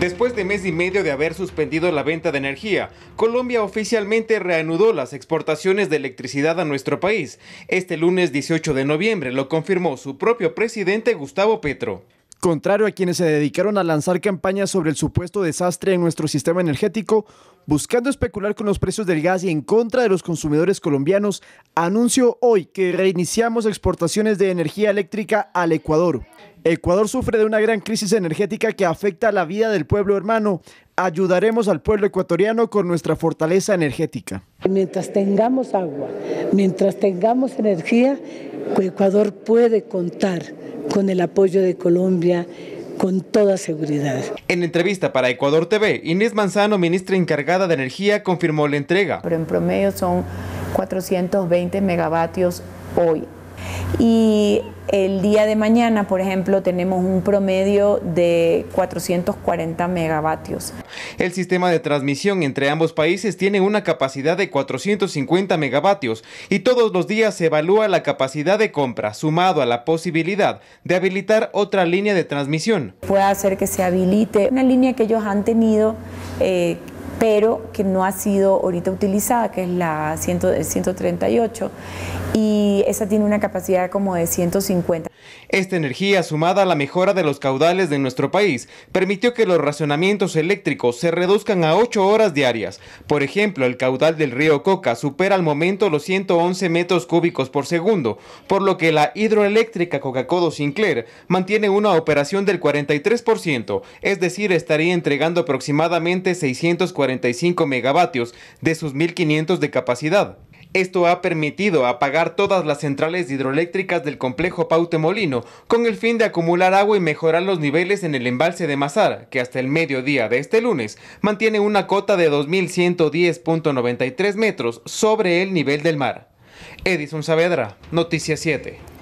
Después de mes y medio de haber suspendido la venta de energía, Colombia oficialmente reanudó las exportaciones de electricidad a nuestro país. Este lunes 18 de noviembre lo confirmó su propio presidente Gustavo Petro. Contrario a quienes se dedicaron a lanzar campañas sobre el supuesto desastre en nuestro sistema energético, buscando especular con los precios del gas y en contra de los consumidores colombianos, anuncio hoy que reiniciamos exportaciones de energía eléctrica al Ecuador. Ecuador sufre de una gran crisis energética que afecta la vida del pueblo hermano. Ayudaremos al pueblo ecuatoriano con nuestra fortaleza energética. Mientras tengamos agua, mientras tengamos energía, Ecuador puede contar con el apoyo de Colombia con toda seguridad. En entrevista para Ecuador TV, Inés Manzano, ministra encargada de Energía, confirmó la entrega. Pero en promedio son 420 megavatios hoy y el día de mañana, por ejemplo, tenemos un promedio de 440 megavatios. El sistema de transmisión entre ambos países tiene una capacidad de 450 megavatios y todos los días se evalúa la capacidad de compra, sumado a la posibilidad de habilitar otra línea de transmisión. Puede hacer que se habilite una línea que ellos han tenido eh, pero que no ha sido ahorita utilizada, que es la 138, y esa tiene una capacidad como de 150. Esta energía, sumada a la mejora de los caudales de nuestro país, permitió que los racionamientos eléctricos se reduzcan a 8 horas diarias. Por ejemplo, el caudal del río Coca supera al momento los 111 metros cúbicos por segundo, por lo que la hidroeléctrica coca codo Sinclair mantiene una operación del 43%, es decir, estaría entregando aproximadamente 645 megavatios de sus 1.500 de capacidad. Esto ha permitido apagar todas las centrales hidroeléctricas del complejo Pautemolino con el fin de acumular agua y mejorar los niveles en el embalse de Mazara, que hasta el mediodía de este lunes mantiene una cota de 2.110.93 metros sobre el nivel del mar. Edison Saavedra, Noticia 7.